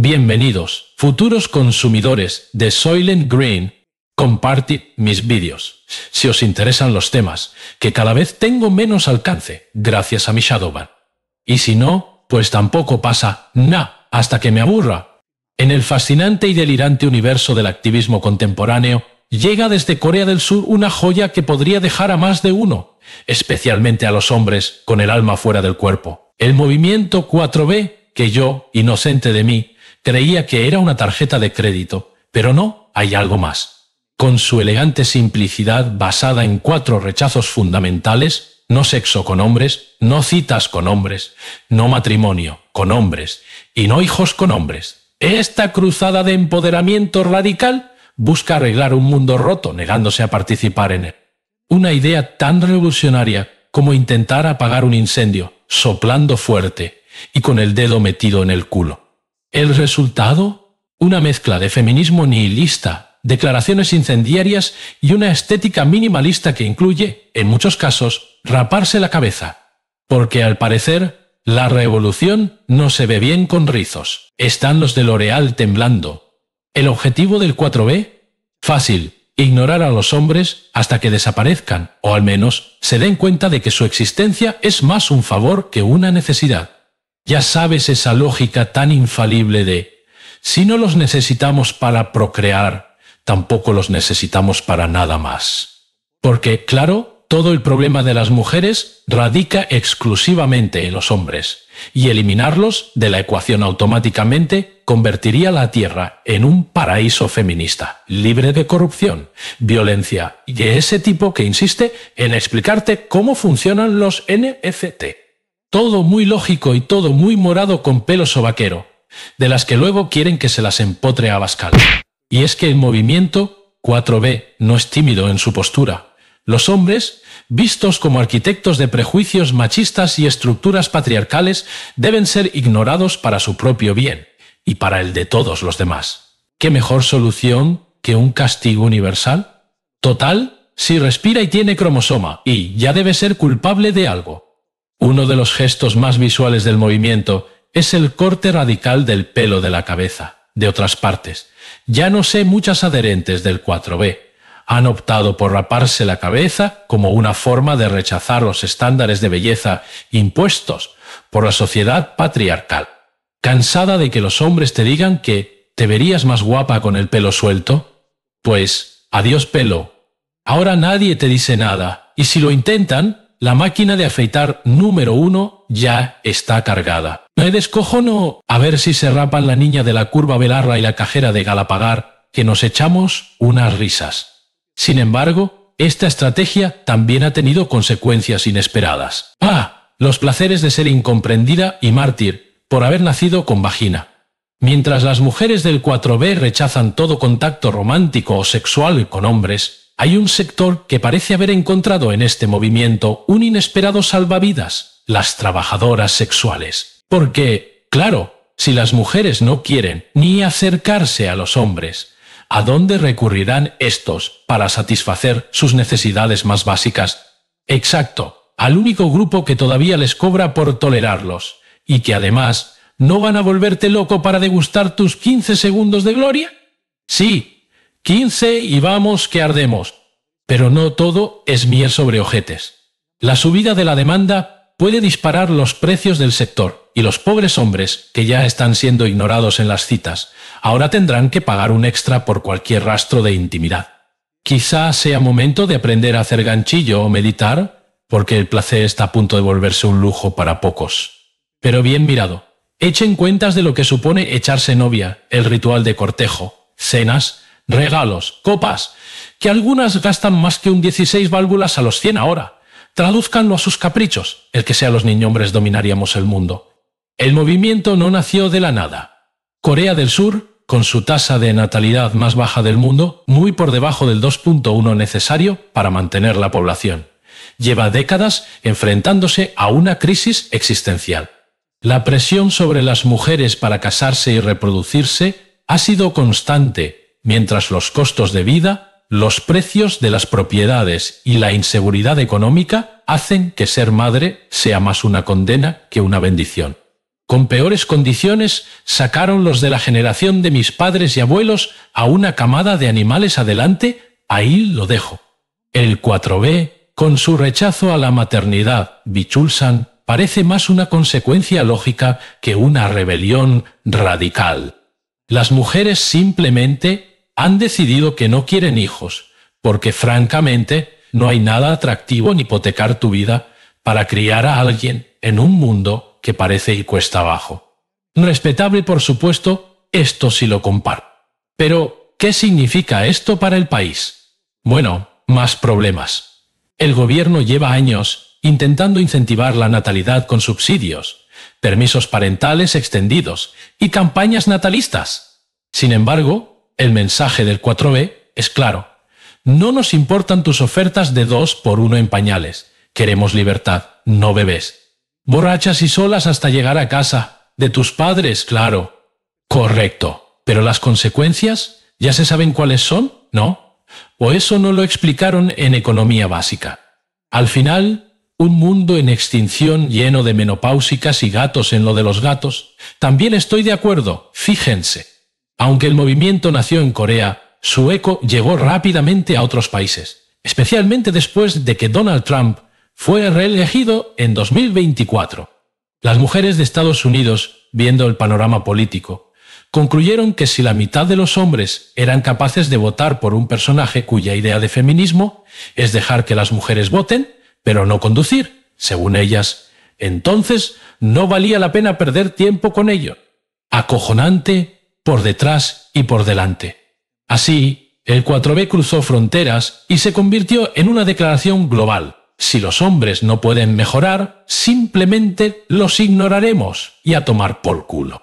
Bienvenidos, futuros consumidores de Soylent Green. Compartid mis vídeos si os interesan los temas, que cada vez tengo menos alcance gracias a mi Shadowban. Y si no, pues tampoco pasa nada hasta que me aburra. En el fascinante y delirante universo del activismo contemporáneo, llega desde Corea del Sur una joya que podría dejar a más de uno, especialmente a los hombres con el alma fuera del cuerpo. El movimiento 4B que yo, inocente de mí, Creía que era una tarjeta de crédito, pero no, hay algo más. Con su elegante simplicidad basada en cuatro rechazos fundamentales, no sexo con hombres, no citas con hombres, no matrimonio con hombres y no hijos con hombres. Esta cruzada de empoderamiento radical busca arreglar un mundo roto negándose a participar en él. Una idea tan revolucionaria como intentar apagar un incendio, soplando fuerte y con el dedo metido en el culo. El resultado, una mezcla de feminismo nihilista, declaraciones incendiarias y una estética minimalista que incluye, en muchos casos, raparse la cabeza. Porque al parecer, la revolución no se ve bien con rizos. Están los de L'Oreal temblando. ¿El objetivo del 4B? Fácil, ignorar a los hombres hasta que desaparezcan, o al menos se den cuenta de que su existencia es más un favor que una necesidad. Ya sabes esa lógica tan infalible de, si no los necesitamos para procrear, tampoco los necesitamos para nada más. Porque, claro, todo el problema de las mujeres radica exclusivamente en los hombres, y eliminarlos de la ecuación automáticamente convertiría la Tierra en un paraíso feminista, libre de corrupción, violencia y de ese tipo que insiste en explicarte cómo funcionan los NFT. Todo muy lógico y todo muy morado con pelo sobaquero, de las que luego quieren que se las empotre a Bascal. Y es que el movimiento 4B no es tímido en su postura. Los hombres, vistos como arquitectos de prejuicios machistas y estructuras patriarcales, deben ser ignorados para su propio bien y para el de todos los demás. ¿Qué mejor solución que un castigo universal? Total, si respira y tiene cromosoma, y ya debe ser culpable de algo. Uno de los gestos más visuales del movimiento es el corte radical del pelo de la cabeza. De otras partes, ya no sé muchas adherentes del 4B. Han optado por raparse la cabeza como una forma de rechazar los estándares de belleza impuestos por la sociedad patriarcal. Cansada de que los hombres te digan que te verías más guapa con el pelo suelto, pues adiós pelo. Ahora nadie te dice nada, y si lo intentan, la máquina de afeitar número uno ya está cargada. Me no a ver si se rapan la niña de la curva Belarra y la cajera de Galapagar, que nos echamos unas risas. Sin embargo, esta estrategia también ha tenido consecuencias inesperadas. Ah, los placeres de ser incomprendida y mártir por haber nacido con vagina. Mientras las mujeres del 4B rechazan todo contacto romántico o sexual con hombres, hay un sector que parece haber encontrado en este movimiento un inesperado salvavidas, las trabajadoras sexuales. Porque, claro, si las mujeres no quieren ni acercarse a los hombres, ¿a dónde recurrirán estos para satisfacer sus necesidades más básicas? Exacto, al único grupo que todavía les cobra por tolerarlos, y que además no van a volverte loco para degustar tus 15 segundos de gloria. Sí, 15 y vamos que ardemos. Pero no todo es miel sobre ojetes. La subida de la demanda puede disparar los precios del sector y los pobres hombres, que ya están siendo ignorados en las citas, ahora tendrán que pagar un extra por cualquier rastro de intimidad. Quizá sea momento de aprender a hacer ganchillo o meditar, porque el placer está a punto de volverse un lujo para pocos. Pero bien mirado, echen cuentas de lo que supone echarse novia, el ritual de cortejo, cenas, regalos, copas, que algunas gastan más que un 16 válvulas a los 100 ahora. Traduzcanlo a sus caprichos, el que sea los niñombres dominaríamos el mundo. El movimiento no nació de la nada. Corea del Sur, con su tasa de natalidad más baja del mundo, muy por debajo del 2.1 necesario para mantener la población, lleva décadas enfrentándose a una crisis existencial. La presión sobre las mujeres para casarse y reproducirse ha sido constante mientras los costos de vida, los precios de las propiedades y la inseguridad económica hacen que ser madre sea más una condena que una bendición. Con peores condiciones sacaron los de la generación de mis padres y abuelos a una camada de animales adelante, ahí lo dejo. El 4B, con su rechazo a la maternidad, Bichulsan, parece más una consecuencia lógica que una rebelión radical. Las mujeres simplemente han decidido que no quieren hijos, porque francamente no hay nada atractivo en hipotecar tu vida para criar a alguien en un mundo que parece ir cuesta abajo. Respetable, por supuesto, esto sí lo comparto. Pero, ¿qué significa esto para el país? Bueno, más problemas. El gobierno lleva años intentando incentivar la natalidad con subsidios, permisos parentales extendidos y campañas natalistas. Sin embargo, el mensaje del 4B es claro. No nos importan tus ofertas de 2 por 1 en pañales. Queremos libertad, no bebés. Borrachas y solas hasta llegar a casa. De tus padres, claro. Correcto. Pero las consecuencias, ¿ya se saben cuáles son? ¿No? O eso no lo explicaron en economía básica. Al final, un mundo en extinción lleno de menopáusicas y gatos en lo de los gatos. También estoy de acuerdo, fíjense. Aunque el movimiento nació en Corea, su eco llegó rápidamente a otros países, especialmente después de que Donald Trump fue reelegido en 2024. Las mujeres de Estados Unidos, viendo el panorama político, concluyeron que si la mitad de los hombres eran capaces de votar por un personaje cuya idea de feminismo es dejar que las mujeres voten, pero no conducir, según ellas, entonces no valía la pena perder tiempo con ello. Acojonante por detrás y por delante. Así, el 4B cruzó fronteras y se convirtió en una declaración global. Si los hombres no pueden mejorar, simplemente los ignoraremos y a tomar por culo.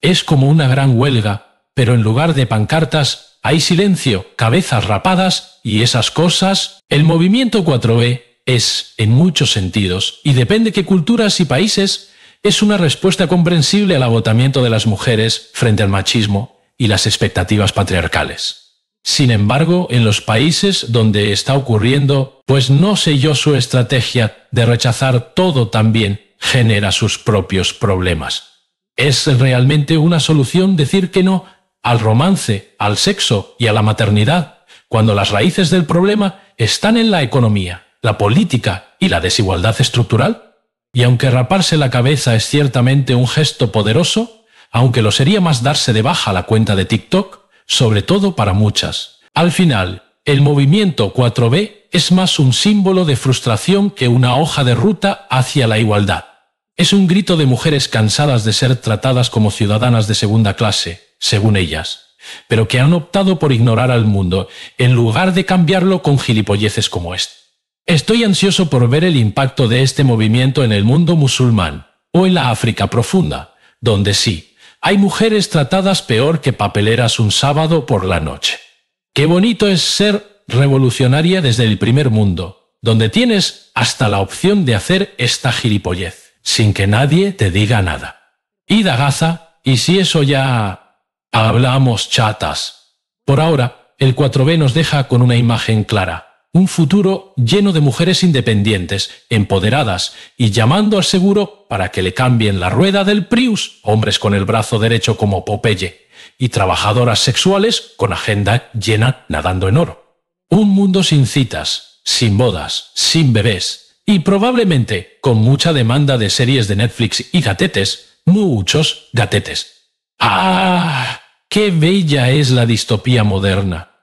Es como una gran huelga, pero en lugar de pancartas hay silencio, cabezas rapadas y esas cosas. El movimiento 4B es, en muchos sentidos, y depende qué culturas y países, es una respuesta comprensible al agotamiento de las mujeres frente al machismo y las expectativas patriarcales. Sin embargo, en los países donde está ocurriendo, pues no sé yo su estrategia de rechazar todo también genera sus propios problemas. ¿Es realmente una solución decir que no al romance, al sexo y a la maternidad, cuando las raíces del problema están en la economía, la política y la desigualdad estructural? Y aunque raparse la cabeza es ciertamente un gesto poderoso, aunque lo sería más darse de baja la cuenta de TikTok, sobre todo para muchas. Al final, el movimiento 4B es más un símbolo de frustración que una hoja de ruta hacia la igualdad. Es un grito de mujeres cansadas de ser tratadas como ciudadanas de segunda clase, según ellas, pero que han optado por ignorar al mundo en lugar de cambiarlo con gilipolleces como este. Estoy ansioso por ver el impacto de este movimiento en el mundo musulmán o en la África profunda, donde sí, hay mujeres tratadas peor que papeleras un sábado por la noche. Qué bonito es ser revolucionaria desde el primer mundo, donde tienes hasta la opción de hacer esta gilipollez, sin que nadie te diga nada. Id a Gaza, y si eso ya... hablamos chatas. Por ahora, el 4B nos deja con una imagen clara un futuro lleno de mujeres independientes, empoderadas y llamando al seguro para que le cambien la rueda del Prius, hombres con el brazo derecho como Popeye, y trabajadoras sexuales con agenda llena nadando en oro. Un mundo sin citas, sin bodas, sin bebés y probablemente con mucha demanda de series de Netflix y gatetes, muchos gatetes. ¡Ah! ¡Qué bella es la distopía moderna!